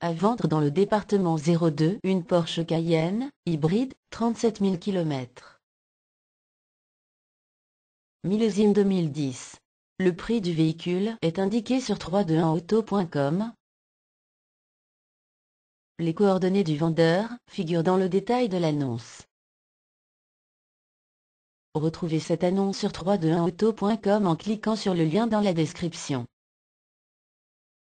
À vendre dans le département 02 une Porsche Cayenne, hybride, 37 000 km. Millésime 2010. Le prix du véhicule est indiqué sur 321auto.com. Les coordonnées du vendeur figurent dans le détail de l'annonce. Retrouvez cette annonce sur 321auto.com en cliquant sur le lien dans la description.